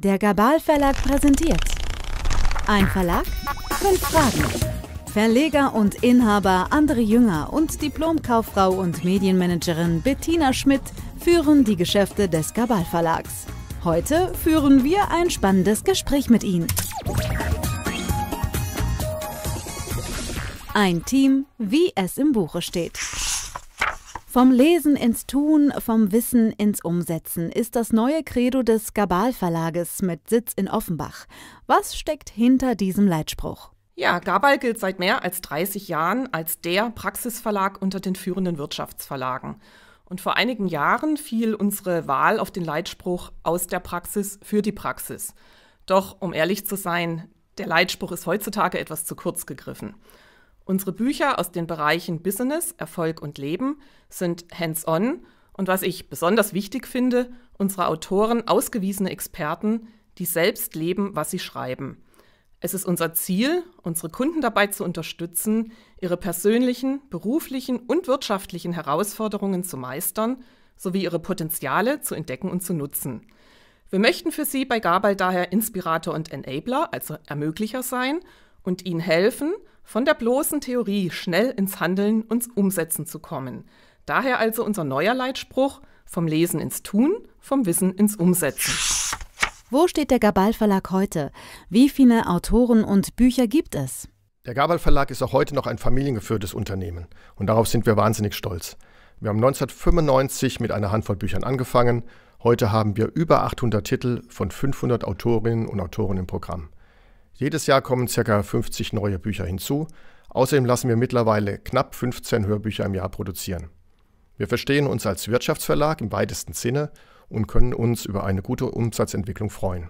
Der Gabal Verlag präsentiert Ein Verlag, fünf Fragen. Verleger und Inhaber André Jünger und Diplomkauffrau und Medienmanagerin Bettina Schmidt führen die Geschäfte des Gabal Verlags. Heute führen wir ein spannendes Gespräch mit ihnen. Ein Team, wie es im Buche steht. Vom Lesen ins Tun, vom Wissen ins Umsetzen ist das neue Credo des Gabal Verlages mit Sitz in Offenbach. Was steckt hinter diesem Leitspruch? Ja, Gabal gilt seit mehr als 30 Jahren als der Praxisverlag unter den führenden Wirtschaftsverlagen. Und vor einigen Jahren fiel unsere Wahl auf den Leitspruch aus der Praxis für die Praxis. Doch, um ehrlich zu sein, der Leitspruch ist heutzutage etwas zu kurz gegriffen. Unsere Bücher aus den Bereichen Business, Erfolg und Leben sind hands-on und was ich besonders wichtig finde, unsere Autoren ausgewiesene Experten, die selbst leben, was sie schreiben. Es ist unser Ziel, unsere Kunden dabei zu unterstützen, ihre persönlichen, beruflichen und wirtschaftlichen Herausforderungen zu meistern, sowie ihre Potenziale zu entdecken und zu nutzen. Wir möchten für Sie bei Gabal daher Inspirator und Enabler, also Ermöglicher sein und Ihnen helfen, von der bloßen Theorie schnell ins Handeln und Umsetzen zu kommen. Daher also unser neuer Leitspruch vom Lesen ins Tun, vom Wissen ins Umsetzen. Wo steht der Gabal Verlag heute? Wie viele Autoren und Bücher gibt es? Der Gabal Verlag ist auch heute noch ein familiengeführtes Unternehmen und darauf sind wir wahnsinnig stolz. Wir haben 1995 mit einer Handvoll Büchern angefangen. Heute haben wir über 800 Titel von 500 Autorinnen und Autoren im Programm. Jedes Jahr kommen ca. 50 neue Bücher hinzu. Außerdem lassen wir mittlerweile knapp 15 Hörbücher im Jahr produzieren. Wir verstehen uns als Wirtschaftsverlag im weitesten Sinne und können uns über eine gute Umsatzentwicklung freuen.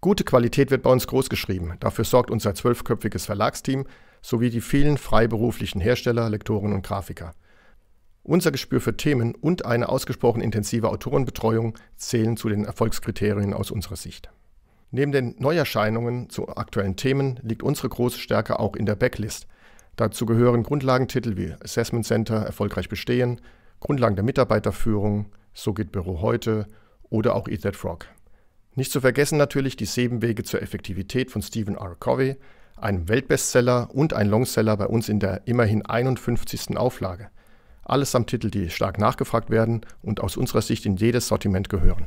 Gute Qualität wird bei uns großgeschrieben. Dafür sorgt unser zwölfköpfiges Verlagsteam sowie die vielen freiberuflichen Hersteller, Lektoren und Grafiker. Unser Gespür für Themen und eine ausgesprochen intensive Autorenbetreuung zählen zu den Erfolgskriterien aus unserer Sicht. Neben den Neuerscheinungen zu aktuellen Themen liegt unsere große Stärke auch in der Backlist. Dazu gehören Grundlagentitel wie Assessment Center, Erfolgreich bestehen, Grundlagen der Mitarbeiterführung, So geht Büro heute oder auch Eat That Frog. Nicht zu vergessen natürlich die sieben Wege zur Effektivität von Stephen R. Covey, einem Weltbestseller und ein Longseller bei uns in der immerhin 51. Auflage. Allesamt Titel, die stark nachgefragt werden und aus unserer Sicht in jedes Sortiment gehören.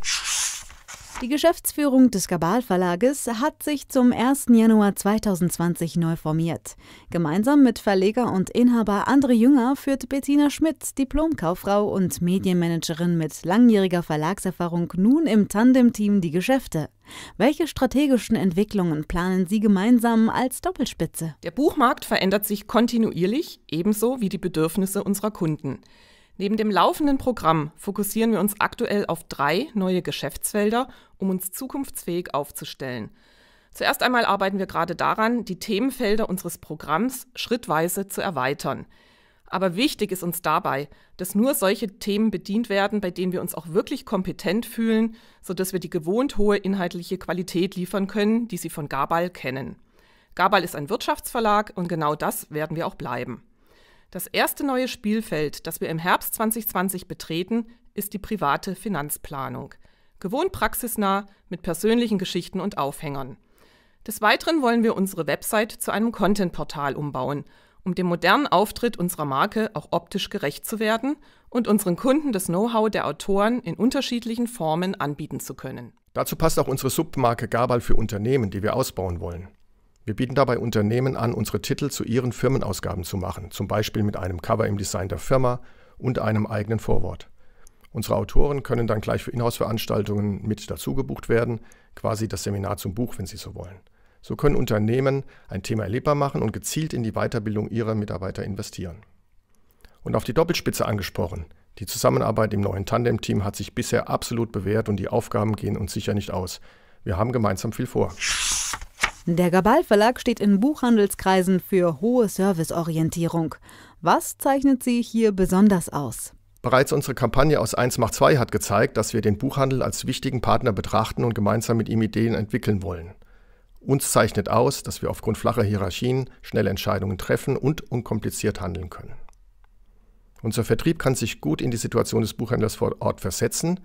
Die Geschäftsführung des Gabal Verlages hat sich zum 1. Januar 2020 neu formiert. Gemeinsam mit Verleger und Inhaber André Jünger führt Bettina Schmidt, Diplomkauffrau und Medienmanagerin mit langjähriger Verlagserfahrung, nun im Tandem-Team die Geschäfte. Welche strategischen Entwicklungen planen Sie gemeinsam als Doppelspitze? Der Buchmarkt verändert sich kontinuierlich, ebenso wie die Bedürfnisse unserer Kunden. Neben dem laufenden Programm fokussieren wir uns aktuell auf drei neue Geschäftsfelder, um uns zukunftsfähig aufzustellen. Zuerst einmal arbeiten wir gerade daran, die Themenfelder unseres Programms schrittweise zu erweitern. Aber wichtig ist uns dabei, dass nur solche Themen bedient werden, bei denen wir uns auch wirklich kompetent fühlen, sodass wir die gewohnt hohe inhaltliche Qualität liefern können, die Sie von Gabal kennen. Gabal ist ein Wirtschaftsverlag und genau das werden wir auch bleiben. Das erste neue Spielfeld, das wir im Herbst 2020 betreten, ist die private Finanzplanung. Gewohnt praxisnah, mit persönlichen Geschichten und Aufhängern. Des Weiteren wollen wir unsere Website zu einem Content-Portal umbauen, um dem modernen Auftritt unserer Marke auch optisch gerecht zu werden und unseren Kunden das Know-how der Autoren in unterschiedlichen Formen anbieten zu können. Dazu passt auch unsere Submarke Gabal für Unternehmen, die wir ausbauen wollen. Wir bieten dabei Unternehmen an, unsere Titel zu ihren Firmenausgaben zu machen, zum Beispiel mit einem Cover im Design der Firma und einem eigenen Vorwort. Unsere Autoren können dann gleich für Inhouse-Veranstaltungen mit dazu gebucht werden, quasi das Seminar zum Buch, wenn sie so wollen. So können Unternehmen ein Thema erlebbar machen und gezielt in die Weiterbildung ihrer Mitarbeiter investieren. Und auf die Doppelspitze angesprochen, die Zusammenarbeit im neuen Tandem-Team hat sich bisher absolut bewährt und die Aufgaben gehen uns sicher nicht aus. Wir haben gemeinsam viel vor. Der Gabal Verlag steht in Buchhandelskreisen für hohe Serviceorientierung. Was zeichnet sie hier besonders aus? Bereits unsere Kampagne aus 1 macht 2 hat gezeigt, dass wir den Buchhandel als wichtigen Partner betrachten und gemeinsam mit ihm Ideen entwickeln wollen. Uns zeichnet aus, dass wir aufgrund flacher Hierarchien schnelle Entscheidungen treffen und unkompliziert handeln können. Unser Vertrieb kann sich gut in die Situation des Buchhändlers vor Ort versetzen,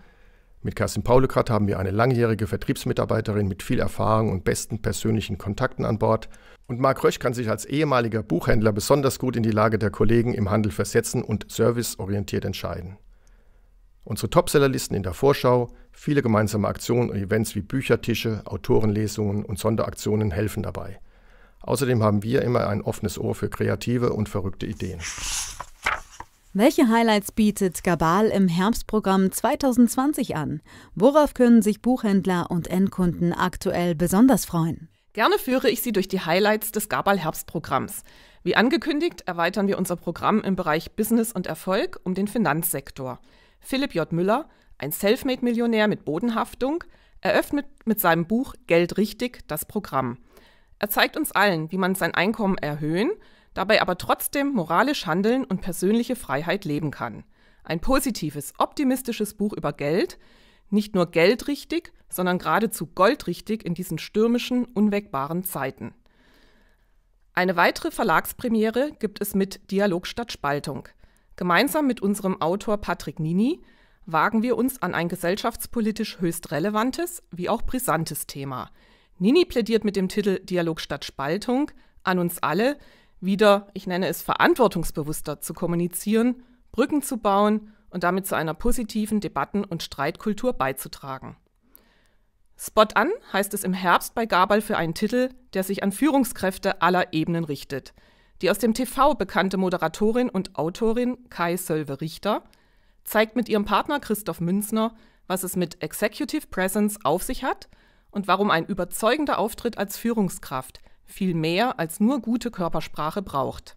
mit Kerstin Paulekrat haben wir eine langjährige Vertriebsmitarbeiterin mit viel Erfahrung und besten persönlichen Kontakten an Bord. Und Marc Rösch kann sich als ehemaliger Buchhändler besonders gut in die Lage der Kollegen im Handel versetzen und serviceorientiert entscheiden. Unsere Topsellerlisten in der Vorschau, viele gemeinsame Aktionen und Events wie Büchertische, Autorenlesungen und Sonderaktionen helfen dabei. Außerdem haben wir immer ein offenes Ohr für kreative und verrückte Ideen. Welche Highlights bietet Gabal im Herbstprogramm 2020 an? Worauf können sich Buchhändler und Endkunden aktuell besonders freuen? Gerne führe ich Sie durch die Highlights des Gabal Herbstprogramms. Wie angekündigt, erweitern wir unser Programm im Bereich Business und Erfolg um den Finanzsektor. Philipp J. Müller, ein Selfmade-Millionär mit Bodenhaftung, eröffnet mit seinem Buch Geld richtig das Programm. Er zeigt uns allen, wie man sein Einkommen erhöhen – dabei aber trotzdem moralisch handeln und persönliche Freiheit leben kann. Ein positives, optimistisches Buch über Geld, nicht nur geldrichtig, sondern geradezu goldrichtig in diesen stürmischen, unwegbaren Zeiten. Eine weitere Verlagspremiere gibt es mit Dialog statt Spaltung. Gemeinsam mit unserem Autor Patrick Nini wagen wir uns an ein gesellschaftspolitisch höchst relevantes wie auch brisantes Thema. Nini plädiert mit dem Titel Dialog statt Spaltung an uns alle, wieder, ich nenne es verantwortungsbewusster zu kommunizieren, Brücken zu bauen und damit zu einer positiven Debatten- und Streitkultur beizutragen. Spot an heißt es im Herbst bei Gabal für einen Titel, der sich an Führungskräfte aller Ebenen richtet. Die aus dem TV bekannte Moderatorin und Autorin Kai Sölve-Richter zeigt mit ihrem Partner Christoph Münzner, was es mit Executive Presence auf sich hat und warum ein überzeugender Auftritt als Führungskraft – viel mehr als nur gute Körpersprache braucht.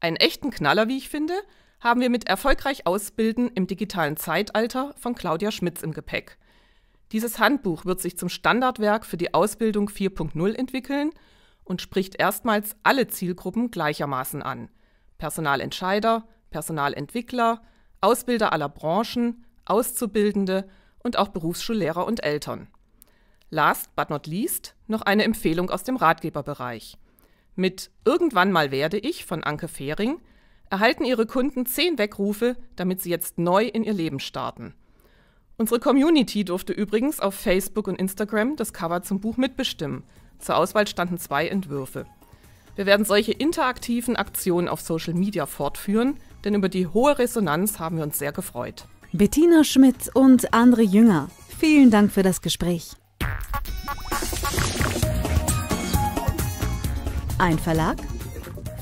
Einen echten Knaller, wie ich finde, haben wir mit Erfolgreich Ausbilden im digitalen Zeitalter von Claudia Schmitz im Gepäck. Dieses Handbuch wird sich zum Standardwerk für die Ausbildung 4.0 entwickeln und spricht erstmals alle Zielgruppen gleichermaßen an. Personalentscheider, Personalentwickler, Ausbilder aller Branchen, Auszubildende und auch Berufsschullehrer und Eltern. Last but not least noch eine Empfehlung aus dem Ratgeberbereich. Mit Irgendwann mal werde ich von Anke Fehring erhalten Ihre Kunden zehn Weckrufe, damit Sie jetzt neu in Ihr Leben starten. Unsere Community durfte übrigens auf Facebook und Instagram das Cover zum Buch mitbestimmen. Zur Auswahl standen zwei Entwürfe. Wir werden solche interaktiven Aktionen auf Social Media fortführen, denn über die hohe Resonanz haben wir uns sehr gefreut. Bettina Schmidt und Andre Jünger, vielen Dank für das Gespräch. Ein Verlag,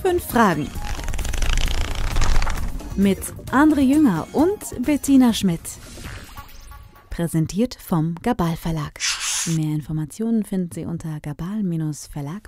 fünf Fragen. Mit André Jünger und Bettina Schmidt. Präsentiert vom Gabal Verlag. Mehr Informationen finden Sie unter gabal-verlag.de.